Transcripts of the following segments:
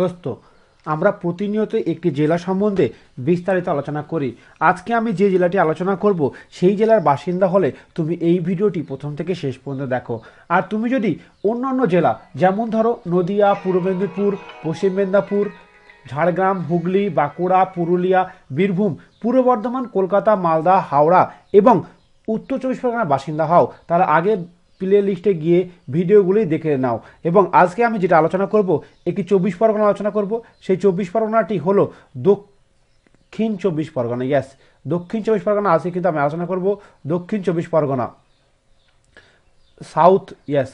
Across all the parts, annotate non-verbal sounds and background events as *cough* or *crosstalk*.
দোস্ত আমরা প্রতিনিয়ত একটি জেলা সম্বন্ধে বিস্তারিত আলোচনা করি আজকে আমি যে জেলাটি আলোচনা করব সেই জেলার বাসিন্দা হলে তুমি এই ভিডিওটি প্রথম থেকে শেষ পর্যন্ত দেখো আর তুমি যদি অন্যান্য জেলা যেমন ধরো নদিয়া পূর্ব মেদিনীপুর পশ্চিম মেদিনীপুর ঝাড়গ্রাম হুগলি বাঁকুড়া পুরুলিয়া বীরভূম পূর্ব বর্ধমান কলকাতা মালদা হাওড়া এবং উত্তর চব্বিশ পরগনার বাসিন্দা হও তারা আগে প্লে লিস্টে গিয়ে ভিডিওগুলি দেখে নাও এবং আজকে আমি যেটা আলোচনা করব একটি চব্বিশ পরগনা আলোচনা করব সেই চব্বিশ পরগনাটি হলো দক্ষিণ চব্বিশ পরগনা ইয়াস দক্ষিণ চব্বিশ পরগনা আজকে কিন্তু আমি আলোচনা করব দক্ষিণ চব্বিশ পরগনা সাউথ ইয়াস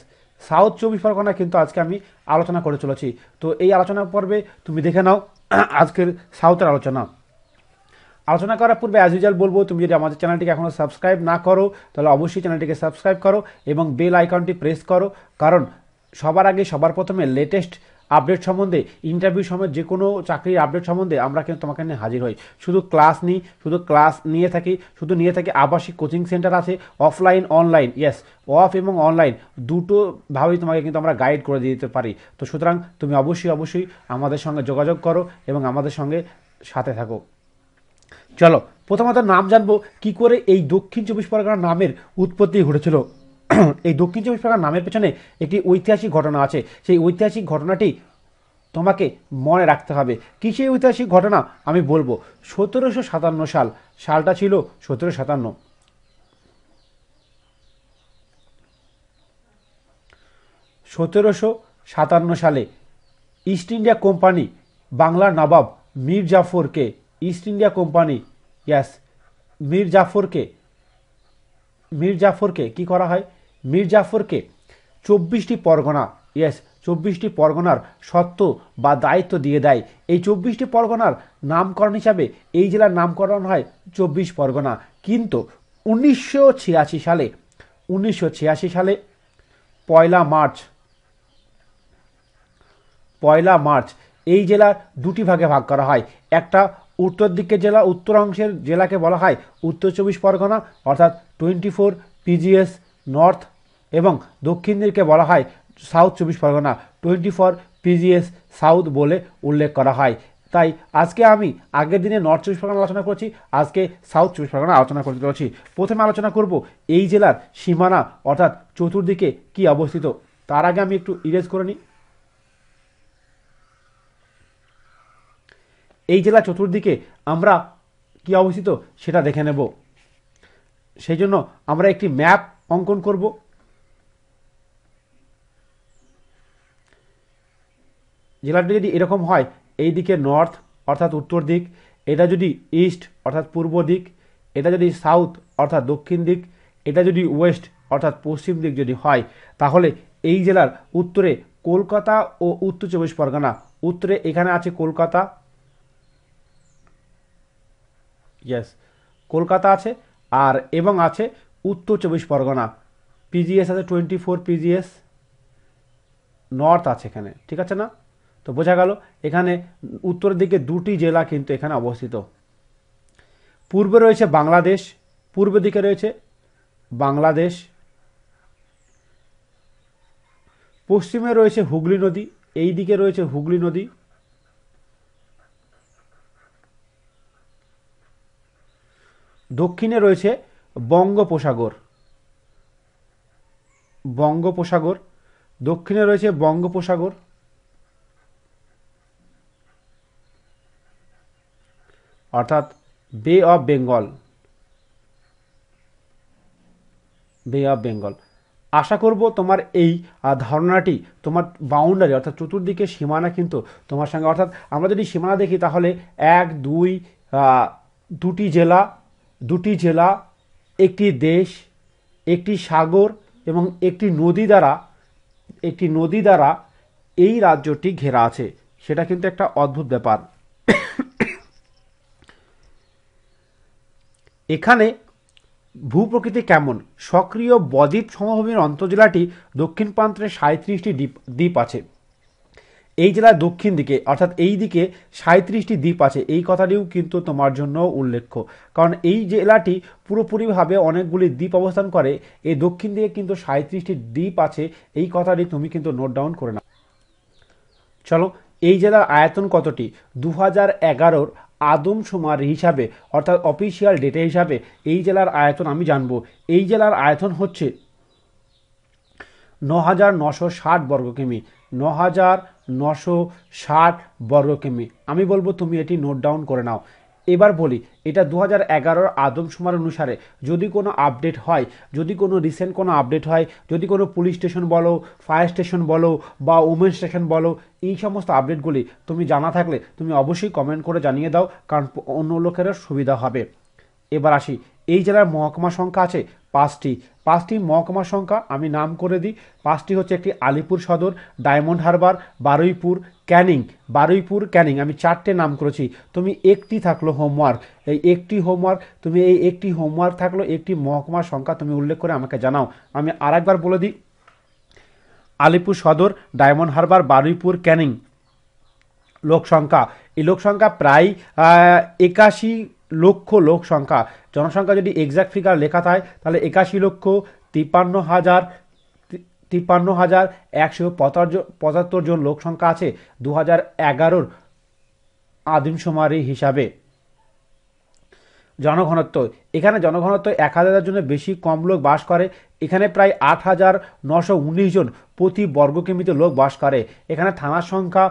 সাউথ চব্বিশ পরগনা কিন্তু আজকে আমি আলোচনা করে চলেছি তো এই আলোচনা পর্বে তুমি দেখে নাও আজকের সাউথের আলোচনা আলোচনা করার পূর্বে অ্যাজ ইউজাল বলবো তুমি যদি আমাদের চ্যানেলটিকে এখনও সাবস্ক্রাইব না করো তাহলে অবশ্যই চ্যানেলটিকে সাবস্ক্রাইব করো এবং বেল আইকনটি প্রেস করো কারণ সবার আগে সবার প্রথমে লেটেস্ট আপডেট সম্বন্ধে ইন্টারভিউ সময় যে কোনো চাকরির আপডেট সম্বন্ধে আমরা কিন্তু তোমাকে নিয়ে হাজির হই শুধু ক্লাস নিই শুধু ক্লাস নিয়ে থাকি শুধু নিয়ে থাকি আবাসিক কোচিং সেন্টার আছে অফলাইন অনলাইন ইয়েস অফ এবং অনলাইন দুটোভাবেই তোমাকে কিন্তু আমরা গাইড করে দিতে পারি তো সুতরাং তুমি অবশ্যই অবশ্যই আমাদের সঙ্গে যোগাযোগ করো এবং আমাদের সঙ্গে সাথে থাকো চলো প্রথমত নাম জানবো কি করে এই দক্ষিণ চব্বিশ পরগনা নামের উৎপত্তি ঘটেছিল এই দক্ষিণ চব্বিশ পরগনা নামের পেছনে একটি ঐতিহাসিক ঘটনা আছে সেই ঐতিহাসিক ঘটনাটি তোমাকে মনে রাখতে হবে কী সেই ঐতিহাসিক ঘটনা আমি বলবো সতেরোশো সাতান্ন সাল সালটা ছিল সতেরোশো সাতান্ন সতেরোশো সাতান্ন সালে ইস্ট ইন্ডিয়া কোম্পানি বাংলার নবাব মীর জাফরকে East India company yes Mir জাফরকে মীর জাফরকে কী করা হয় মীর জাফরকে চব্বিশটি পরগনা ইয়াস চব্বিশটি পরগনার সত্ত্ব বা দায়িত্ব দিয়ে দেয় এই চব্বিশটি পরগনার নামকরণ হিসাবে এই জেলার নামকরণ হয় চব্বিশ পরগনা কিন্তু উনিশশো সালে উনিশশো সালে পয়লা মার্চ পয়লা মার্চ এই জেলার দুটি ভাগে ভাগ করা হয় একটা উত্তর দিকের জেলা উত্তর অংশের জেলাকে বলা হয় উত্তর চব্বিশ পরগনা অর্থাৎ টোয়েন্টি ফোর পিজিএস নর্থ এবং দক্ষিণ দিকে বলা হয় south Chabbish Pargana twenty four PGS south বলে উল্লেখ করা হয় তাই আজকে আমি আগের দিনে নর্থ চব্বিশ পরগনা আলোচনা করছি আজকে সাউথ চব্বিশ পরগনা আলোচনা করতে চলেছি প্রথমে আলোচনা করব এই জেলার সীমানা অর্থাৎ চতুর্দিকে কি অবস্থিত তার আগে আমি একটু ইরেজ করে নিই এই জেলা চতুর্দিকে আমরা কি অবস্থিত সেটা দেখে নেব সেই জন্য আমরা একটি ম্যাপ অঙ্কন করব জেলাটি যদি এরকম হয় এই দিকে নর্থ অর্থাৎ উত্তর দিক এটা যদি ইস্ট অর্থাৎ পূর্ব দিক এটা যদি সাউথ অর্থাৎ দক্ষিণ দিক এটা যদি ওয়েস্ট অর্থাৎ পশ্চিম দিক যদি হয় তাহলে এই জেলার উত্তরে কলকাতা ও উত্তর চব্বিশ পরগনা উত্তরে এখানে আছে কলকাতা ইয়েস কলকাতা আছে আর এবং আছে উত্তর চব্বিশ পরগনা পিজিএস আছে টোয়েন্টি ফোর পিজিএস নর্থ আছে এখানে ঠিক আছে না তো বোঝা গেল এখানে উত্তরের দিকে দুটি জেলা কিন্তু এখানে অবস্থিত পূর্বে রয়েছে বাংলাদেশ পূর্ব দিকে রয়েছে বাংলাদেশ পশ্চিমে রয়েছে হুগলি নদী এই দিকে রয়েছে হুগলি নদী দক্ষিণে রয়েছে বঙ্গোপসাগর বঙ্গোপসাগর দক্ষিণে রয়েছে বঙ্গোপসাগর অর্থাৎ বে অফ বেঙ্গল বে অফ বেঙ্গল আশা করব তোমার এই ধারণাটি তোমার বাউন্ডারি অর্থাৎ চতুর্দিকে সীমানা কিন্তু তোমার সঙ্গে অর্থাৎ আমরা যদি সীমানা দেখি তাহলে এক দুই দুটি জেলা দুটি জেলা একটি দেশ একটি সাগর এবং একটি নদী দ্বারা একটি নদী দ্বারা এই রাজ্যটি ঘেরা আছে সেটা কিন্তু একটা অদ্ভুত ব্যাপার এখানে ভূপ্রকৃতি কেমন সক্রিয় বদ্বীপ সমভূমির অন্তর্জেলাটি দক্ষিণ প্রান্তের সাঁত্রিশটি দ্বীপ দ্বীপ আছে এই জেলার দক্ষিণ দিকে অর্থাৎ এই দিকে সাঁত্রিশটি দ্বীপ আছে এই কথাটিও কিন্তু তোমার জন্য উল্লেখ্য কারণ এই জেলাটি পুরোপুরিভাবে অনেকগুলি দ্বীপ অবস্থান করে এই দক্ষিণ দিকে কিন্তু সাঁত্রিশটি দ্বীপ আছে এই কথাটি তুমি কিন্তু নোট ডাউন করে নাও চলো এই জেলার আয়তন কতটি দু হাজার এগারোর আদমশুমার হিসাবে অর্থাৎ অফিসিয়াল ডেটা হিসাবে এই জেলার আয়তন আমি জানব এই জেলার আয়তন হচ্ছে ন হাজার নশো ষাট বর্গ কিমি ন হাজার নশো ষাট বর্গ কিমি আমি বলবো তুমি এটি নোট ডাউন করে নাও এবার বলি এটা দু হাজার এগারোর আদমশুমার অনুসারে যদি কোনো আপডেট হয় যদি কোনো রিসেন্ট কোনো আপডেট হয় যদি কোনো পুলিশ স্টেশন বলো ফায়ার স্টেশন বলো বা উমেন স্টেশন বলো এই সমস্ত আপডেটগুলি তুমি জানা থাকলে তুমি অবশ্যই কমেন্ট করে জানিয়ে দাও কারণ অন্য লোকেরও সুবিধা হবে এবার আসি এই জেলার মহকুমা সংখ্যা আছে পাঁচটি পাঁচটি মহকুমা সংখ্যা আমি নাম করে দিই পাঁচটি হচ্ছে একটি Alipur Sadar Diamond Harbour Baruipur Canning Baruipur Canning আমি চারটে নাম করেছি তুমি একটি থাকলো হোমওয়ার্ক এই একটি হোমওয়ার্ক তুমি এই একটি হোমওয়ার্ক থাকলো একটি মহকুমা সংখ্যা তুমি উল্লেখ করে আমাকে জানাও আমি আরেকবার বলে দিই আলিপুর সদর ডায়মন্ড হারবার বারুইপুর ক্যানিং লোক সংখ্যা এই লোক সংখ্যা প্রায় একাশি লক্ষ লোক সংখ্যা জনসংখ্যা যদি এক্সাক্ট ফিগার লেখা থাকে তাহলে একাশি লক্ষ তিপ্পান্ন হাজার তিপ্পান্ন হাজার একশো পঁচাত্তর জন লোক সংখ্যা আছে দু হাজার এগারোর আদিমশুমারি হিসাবে জনঘনত্ব এখানে জনঘনত্ব এক হাজারের জন্য বেশি কম লোক বাস করে এখানে প্রায় আট হাজার নশো উনিশ জন প্রতি বর্গ কিমিতে লোক বাস করে এখানে থানার সংখ্যা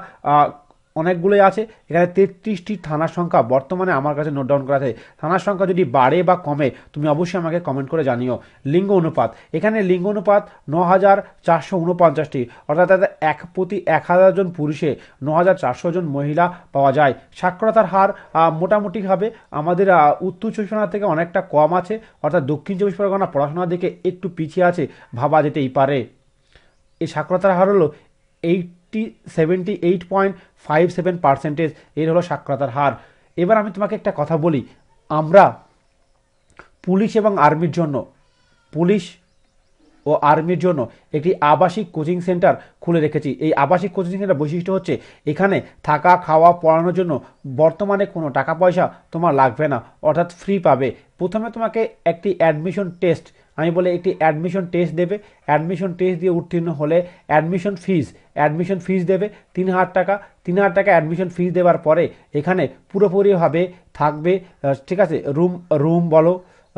অনেকগুলোই আছে এখানে তেত্রিশটি থানার সংখ্যা বর্তমানে আমার কাছে নোট ডাউন করা আছে থানার সংখ্যা যদি বাড়ে বা কমে তুমি অবশ্যই আমাকে কমেন্ট করে জানিও লিঙ্গ অনুপাত এখানে লিঙ্গ অনুপাত ন হাজার চারশো উনপঞ্চাশটি অর্থাৎ এক প্রতি এক হাজার জন পুরুষে ন হাজার চারশো জন মহিলা পাওয়া যায় সাক্ষরতার হার মোটামুটিভাবে আমাদের উত্তর চব্বিশ পরগনা থেকে অনেকটা কম আছে অর্থাৎ দক্ষিণ চব্বিশ পরগনা পড়াশোনার দিকে একটু পিছিয়ে আছে ভাবা যেতেই পারে এই সাক্ষরতার হার হলো eight sixty seventy eight point five seven percentage এর হলো সাক্ষরতার হার এবার আমি তোমাকে একটা কথা বলি আমরা পুলিশ এবং আর্মির জন্য পুলিশ ও আর্মির জন্য একটি আবাসিক কোচিং সেন্টার খুলে রেখেছি এই আবাসিক কোচিং সেন্টার বৈশিষ্ট্য হচ্ছে এখানে থাকা খাওয়া পড়ানোর জন্য বর্তমানে কোনো টাকা পয়সা তোমার লাগবে না অর্থাৎ ফ্রি পাবে প্রথমে তোমাকে একটি অ্যাডমিশন টেস্ট আমি বলে একটি অ্যাডমিশন টেস্ট দেবে অ্যাডমিশন টেস্ট দিয়ে উত্তীর্ণ হলে অ্যাডমিশন ফিস অ্যাডমিশন ফিস দেবে তিন হাজার টাকা তিন হাজার টাকা অ্যাডমিশন ফিস দেওয়ার পরে এখানে পুরোপুরিভাবে থাকবে ঠিক আছে রুম রুম বলো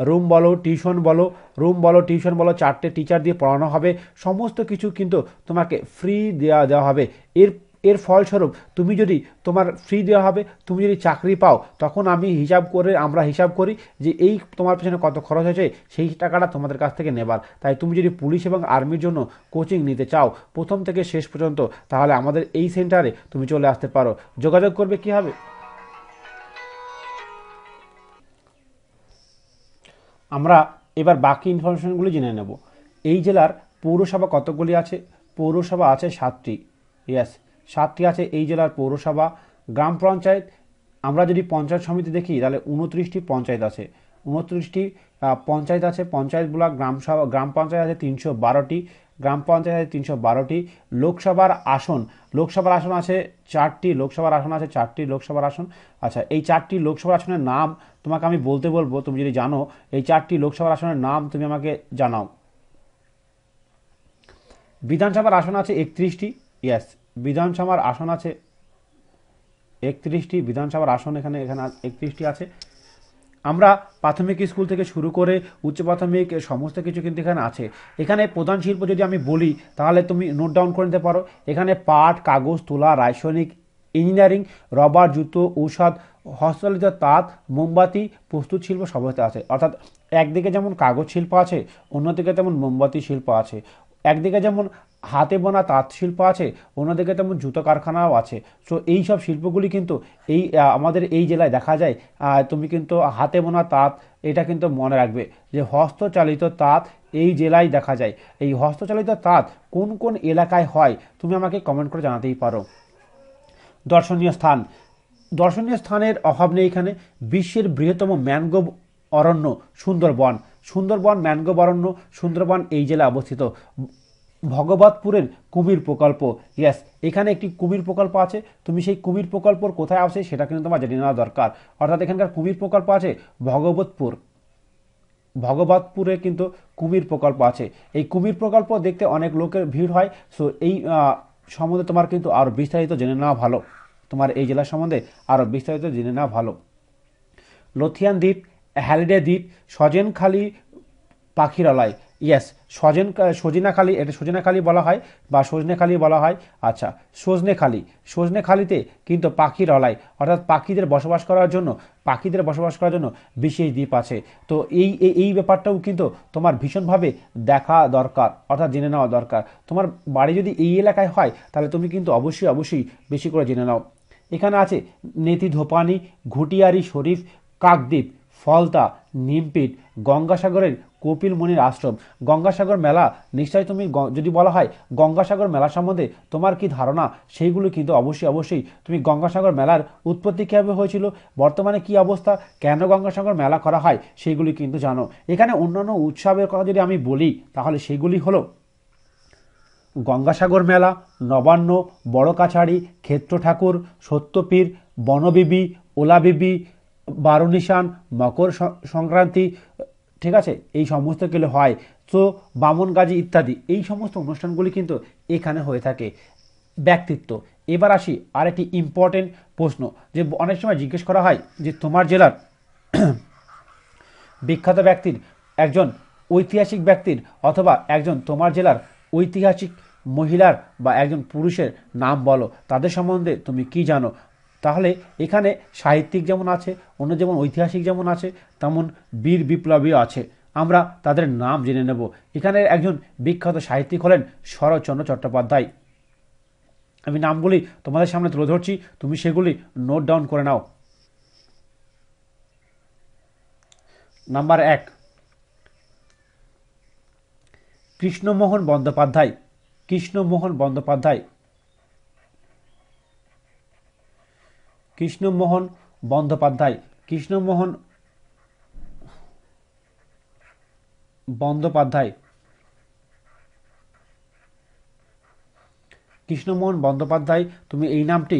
রুম বলো টিউশন বলো রুম বলো টিউশন বলো চারটে টিচার দিয়ে পড়ানো হবে সমস্ত কিছু কিন্তু তোমাকে ফ্রি দেওয়া দেওয়া হবে এর এর ফলস্বরূপ তুমি যদি তোমার ফ্রি দেওয়া হবে তুমি যদি চাকরি পাও তখন আমি হিসাব করে আমরা হিসাব করি যে এই তোমার পেছনে কত খরচ হয়েছে সেই টাকাটা তোমাদের কাছ থেকে নেবার তাই তুমি যদি পুলিশ এবং আর্মির জন্য কোচিং নিতে চাও প্রথম থেকে শেষ পর্যন্ত তাহলে আমাদের এই সেন্টারে তুমি চলে আসতে পারো যোগাযোগ করবে হবে আমরা এবার বাকি ইনফরমেশনগুলি জেনে নেব এই জেলার পৌরসভা কতগুলি আছে পৌরসভা আছে সাতটি ইয়াস সাতটি আছে এই জেলার পৌরসভা গ্রাম পঞ্চায়েত আমরা যদি পঞ্চায়েত সমিতি দেখি তাহলে উনত্রিশটি পঞ্চায়েত আছে উনত্রিশটি পঞ্চায়েত আছে পঞ্চায়েত ব্লক গ্রাম সভা গ্রাম পঞ্চায়েত আছে তিনশো বারোটি গ্রাম পঞ্চায়েত আছে তিনশো বারোটি লোকসভার আসন লোকসভার আসন আছে চারটি লোকসভার আসন আছে চারটি লোকসভার আসন আচ্ছা এই চারটি লোকসভার আসনের নাম তোমাকে আমি বলতে বলবো তুমি যদি জানো এই চারটি লোকসভার আসনের নাম তুমি আমাকে জানাও বিধানসভার আসন আছে একত্রিশটি ইয়াস বিধানসভার আসন আছে একত্রিশটি বিধানসভার আসন এখানে এখানে একত্রিশটি আছে আমরা প্রাথমিক স্কুল থেকে শুরু করে উচ্চ প্রাথমিক সমস্ত কিছু কিন্তু এখানে আছে এখানে প্রধান শিল্প যদি আমি বলি তাহলে তুমি নোট ডাউন করে নিতে পারো এখানে পাট কাগজ তুলা রাসায়নিক ইঞ্জিনিয়ারিং রবার জুতো ঔষধ হস্তচালিত তাঁত মোমবাতি প্রস্তুত শিল্প সবাই আছে অর্থাৎ একদিকে যেমন কাগজ শিল্প আছে অন্যদিকে তেমন মোমবাতি শিল্প আছে একদিকে যেমন হাতে বোনা তাঁত শিল্প আছে অন্যদিকে তেমন জুতো কারখানাও আছে সো এই সব শিল্পগুলি কিন্তু এই আমাদের এই জেলায় দেখা যায় তুমি কিন্তু হাতে বোনা তাঁত এটা কিন্তু মনে রাখবে যে হস্তচালিত তাঁত এই জেলায় দেখা যায় এই হস্তচালিত তাঁত কোন কোন এলাকায় হয় তুমি আমাকে কমেন্ট করে জানাতেই পারো দর্শনীয় স্থান দর্শনীয় স্থানের অভাব নেই এখানে বিশ্বের বৃহত্তম ম্যানগ্রোভ অরণ্য সুন্দরবন সুন্দরবন ম্যানগ্রোভ অরণ্য সুন্দরবন এই জেলায় অবস্থিত ভগবতপুরের কুমির প্রকল্প ইয়াস এখানে একটি কুমির প্রকল্প আছে তুমি সেই কুমির প্রকল্পর কোথায় আছে সেটা কিন্তু তোমার জেনে নেওয়া দরকার অর্থাৎ এখানকার কুমির প্রকল্প আছে ভগবতপুর ভগবতপুরে কিন্তু কুমির প্রকল্প আছে এই কুমির প্রকল্প দেখতে অনেক লোকের ভিড় হয় সো এই সম্বন্ধে তোমার কিন্তু আরও বিস্তারিত জেনে নেওয়া ভালো তোমার এই জেলা সম্বন্ধে আরও বিস্তারিত জেনে নেওয়া ভালো লথিয়ান দ্বীপ হ্যালিডে দ্বীপ সজেনখালি পাখিরালয় ইয়েস সজেন সজিনাখালী এটা সজিনাখালী বলা হয় বা সজনেখালি বলা হয় আচ্ছা সজনেখালি সজনেখালিতে কিন্তু পাখি রলাই অর্থাৎ পাখিদের বসবাস করার জন্য পাখিদের বসবাস করার জন্য বিশেষ দ্বীপ আছে তো এই এই ব্যাপারটাও কিন্তু তোমার ভীষণভাবে দেখা দরকার অর্থাৎ জেনে নেওয়া দরকার তোমার বাড়ি যদি এই এলাকায় হয় তাহলে তুমি কিন্তু অবশ্যই অবশ্যই বেশি করে জেনে নাও এখানে আছে নেতি ধোপানি ঘুটিয়ারি শরীফ কাকদ্বীপ ফলতা নিমপিট গঙ্গাসাগরের কপিল মুনির আশ্রম গঙ্গাসাগর মেলা নিশ্চয় তুমি যদি বলা হয় গঙ্গাসাগর মেলা সম্বন্ধে তোমার কি ধারণা সেইগুলো কিন্তু অবশ্যই অবশ্যই তুমি গঙ্গাসাগর মেলার উৎপত্তি কীভাবে হয়েছিল বর্তমানে কি অবস্থা কেন গঙ্গাসাগর মেলা করা হয় সেইগুলি কিন্তু জানো এখানে অন্যান্য উৎসবের কথা যদি আমি বলি তাহলে সেগুলি হলো গঙ্গাসাগর মেলা নবান্ন বড় কাছাড়ি ক্ষেত্র ঠাকুর সত্যপীর বনবিবি ওলাবিবি বারো নিশান মকর সংক্রান্তি ঠিক আছে এই সমস্ত গেলে হয় তো বামন গাজী ইত্যাদি এই সমস্ত অনুষ্ঠানগুলি কিন্তু এখানে হয়ে থাকে ব্যক্তিত্ব এবার আসি আরেকটি ইম্পর্টেন্ট প্রশ্ন যে অনেক সময় জিজ্ঞেস করা হয় যে তোমার জেলার *clears throat* বিখ্যাত ব্যক্তির একজন ঐতিহাসিক ব্যক্তির অথবা একজন তোমার জেলার ঐতিহাসিক মহিলার বা একজন পুরুষের নাম বলো তাদের সম্বন্ধে তুমি কি জানো তাহলে এখানে সাহিত্যিক যেমন আছে অন্য যেমন ঐতিহাসিক যেমন আছে তেমন বীর বিপ্লবীও আছে আমরা তাদের নাম জেনে নেব এখানে একজন বিখ্যাত সাহিত্যিক হলেন শরৎচন্দ্র চট্টোপাধ্যায় আমি নামগুলি তোমাদের সামনে তুলে ধরছি তুমি সেগুলি নোট ডাউন করে নাও নাম্বার এক কৃষ্ণমোহন বন্দ্যোপাধ্যায় কৃষ্ণমোহন বন্দ্যোপাধ্যায় কৃষ্ণমোহন বন্দ্যোপাধ্যায় কৃষ্ণমোহন বন্দ্যোপাধ্যায় কৃষ্ণমোহন বন্দ্যোপাধ্যায় তুমি এই নামটি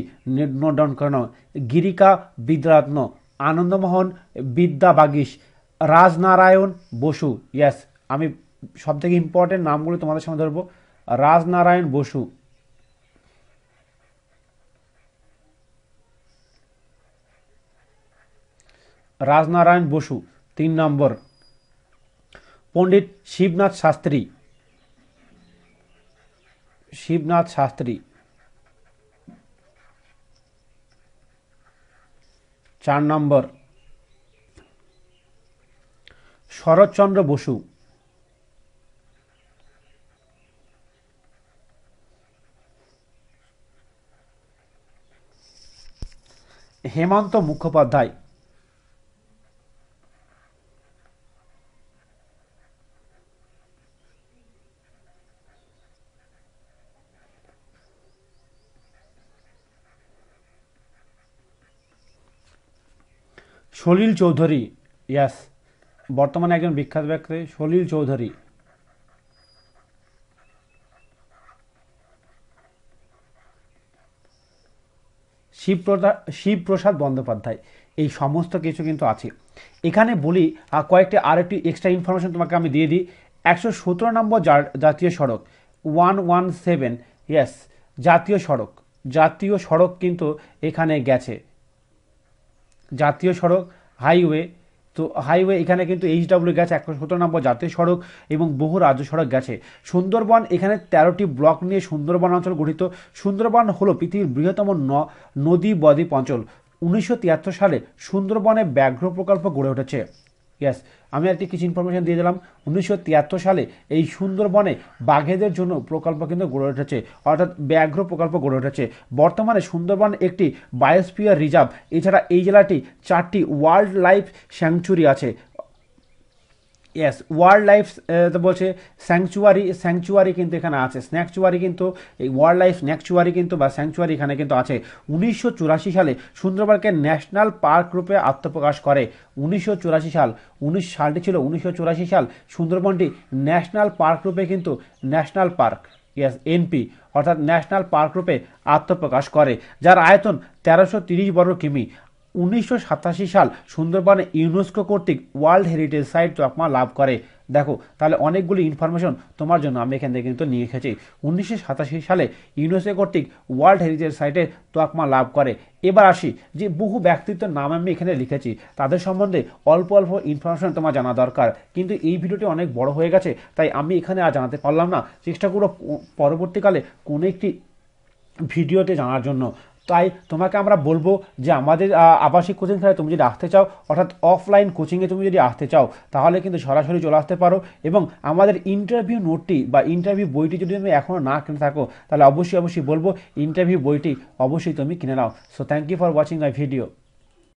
নোট ডাউন করে নাও গিরিকা বিদ্যারত্ন আনন্দমোহন বিদ্যা বাগিস রাজনারায়ণ বসু ইয়াস আমি সবথেকে ইম্পর্টেন্ট নামগুলো তোমাদের সামনে ধরবো রাজনারায়ণ বসু রাজনারায়ণ বসু তিন নম্বর পণ্ডিত শিবনাথ শাস্ত্রী শিবনাথ শাস্ত্রী চার নম্বর শরৎচন্দ্র বসু হেমন্ত মুখোপাধ্যায় সলিল চৌধুরী ইয়াস বর্তমানে একজন বিখ্যাত ব্যক্তি সলিল চৌধুরী শিবপ্রদা শিবপ্রসাদ বন্দ্যোপাধ্যায় এই সমস্ত কিছু কিন্তু আছে এখানে বলি কয়েকটি আরেকটি এক্সট্রা ইনফরমেশন তোমাকে আমি দিয়ে দিই একশো সতেরো নম্বর জাতীয় সড়ক ওয়ান ওয়ান সেভেন ইয়াস জাতীয় সড়ক জাতীয় সড়ক কিন্তু এখানে গেছে জাতীয় সড়ক হাইওয়ে তো হাইওয়ে এখানে কিন্তু এইচডাব্লিউ গেছে একশো সতেরো নম্বর জাতীয় সড়ক এবং বহু রাজ্য সড়ক গেছে সুন্দরবন এখানে তেরোটি ব্লক নিয়ে সুন্দরবন অঞ্চল গঠিত সুন্দরবন হলো পৃথিবীর বৃহত্তম নদী বদ্বীপ অঞ্চল উনিশশো সালে সুন্দরবনে ব্যাঘ্র প্রকল্প গড়ে উঠেছে ইয়াস আমি একটি কিছু ইনফরমেশন দিয়ে দিলাম উনিশশো সালে এই সুন্দরবনে বাঘেদের জন্য প্রকল্প কিন্তু গড়ে উঠেছে অর্থাৎ ব্যাঘ্র প্রকল্প গড়ে উঠেছে বর্তমানে সুন্দরবন একটি বায়োস্পিয়ার রিজার্ভ এছাড়া এই জেলাটি চারটি ওয়াইল্ড লাইফ স্যাংচুরি আছে ইয়েস ওয়ার্ল্ড লাইফ বলছে স্যাংচুয়ারি স্যাংচুয়ারি কিন্তু এখানে আছে স্ন্যাকচুয়ারি কিন্তু এই ওয়ার্ল্ড লাইফ স্ন্যাকচুয়ারি কিন্তু বা স্যাংচুয়ারি এখানে কিন্তু আছে উনিশশো সালে সুন্দরবনকে ন্যাশনাল পার্ক রূপে আত্মপ্রকাশ করে উনিশশো সাল উনিশ সালটি ছিল উনিশশো সাল সুন্দরবনটি ন্যাশনাল পার্ক রূপে কিন্তু ন্যাশনাল পার্ক ইয়াস এনপি অর্থাৎ ন্যাশনাল পার্ক রূপে আত্মপ্রকাশ করে যার আয়তন তেরোশো তিরিশ বর্গ কিমি উনিশশো সাল সুন্দরবনে ইউনেস্কো কর্তৃক ওয়ার্ল্ড হেরিটেজ সাইট তকমা লাভ করে দেখো তাহলে অনেকগুলি ইনফরমেশন তোমার জন্য আমি এখান থেকে কিন্তু নিয়ে এসেছি উনিশশো সালে ইউনেস্কো কর্তৃক ওয়ার্ল্ড হেরিটেজ সাইটে তকমা লাভ করে এবার আসি যে বহু ব্যক্তিত্বের নাম আমি এখানে লিখেছি তাদের সম্বন্ধে অল্প অল্প ইনফরমেশন তোমার জানা দরকার কিন্তু এই ভিডিওটি অনেক বড় হয়ে গেছে তাই আমি এখানে আর জানাতে পারলাম না চেষ্টা করব পরবর্তীকালে কোনো একটি ভিডিওতে জানার জন্য তাই তোমাকে আমরা বলবো যে আমাদের আবাসিক কোচিং সেন্টারে তুমি যদি আসতে চাও অর্থাৎ অফলাইন কোচিংয়ে তুমি যদি আসতে চাও তাহলে কিন্তু সরাসরি চলে আসতে পারো এবং আমাদের ইন্টারভিউ নোটটি বা ইন্টারভিউ বইটি যদি তুমি এখনও না কিনে থাকো তাহলে অবশ্যই অবশ্যই বলবো ইন্টারভিউ বইটি অবশ্যই তুমি কিনে নাও so thank you for watching my video